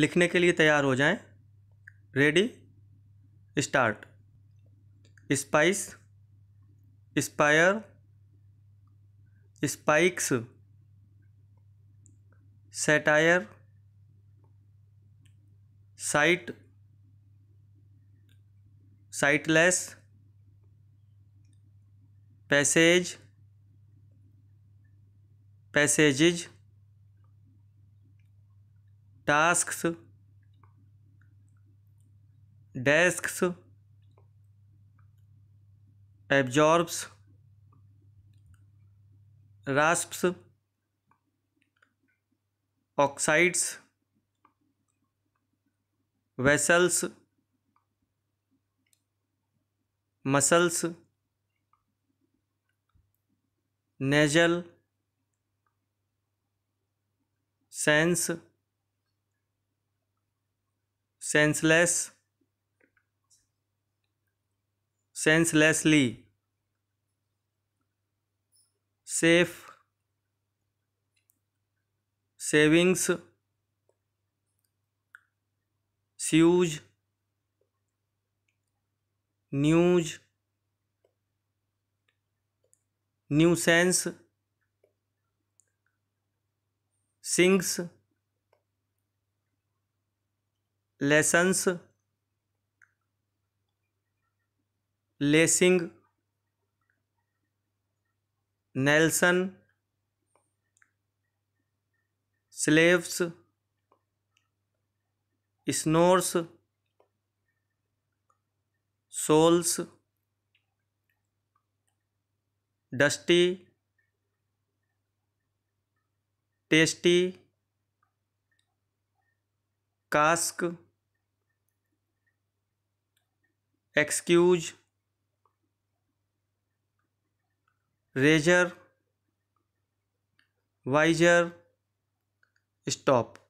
लिखने के लिए तैयार हो जाएं। Ready start spice spire spikes satire sight sightless passage passages tasks desks absorbs rasps oxides vessels muscles nasal sense senseless senselessly safe savings sues news new sense sings lessons lacing Nelson slaves snores souls dusty tasty cask excuse razor wiser stop